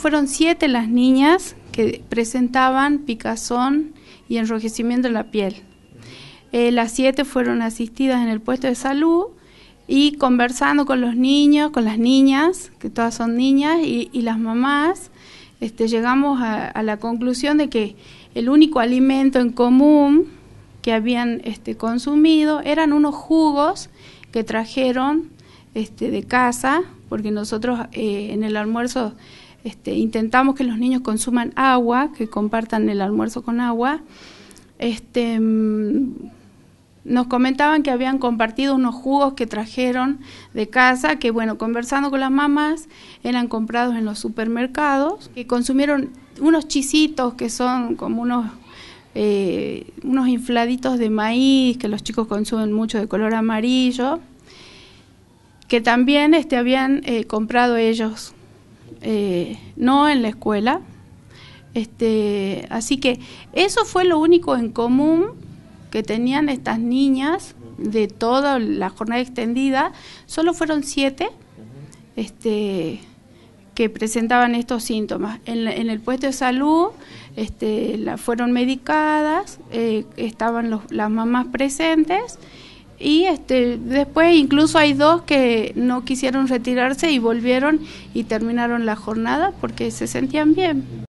Fueron siete las niñas que presentaban picazón y enrojecimiento en la piel. Eh, las siete fueron asistidas en el puesto de salud y conversando con los niños, con las niñas, que todas son niñas, y, las mamás, este, llegamos a, la conclusión de que el único alimento en común que habían este, consumido eran unos jugos que trajeron este, de casa, porque nosotros eh, en el almuerzo este, intentamos que los niños consuman agua, que compartan el almuerzo con agua. Este, mm, nos comentaban que habían compartido unos jugos que trajeron de casa, que bueno, conversando con las mamás, eran comprados en los supermercados, que consumieron unos chisitos que son como unos, eh, unos infladitos de maíz, que los chicos consumen mucho de color amarillo, que también este, habían eh, comprado ellos eh, no en la escuela. Este, así que eso fue lo único en común que tenían estas niñas de toda la jornada extendida. Solo fueron siete este, que presentaban estos síntomas. En, el puesto de salud este, fueron medicadas, eh, estaban las mamás presentes y este después incluso hay dos que no quisieron retirarse y volvieron y terminaron la jornada porque se sentían bien.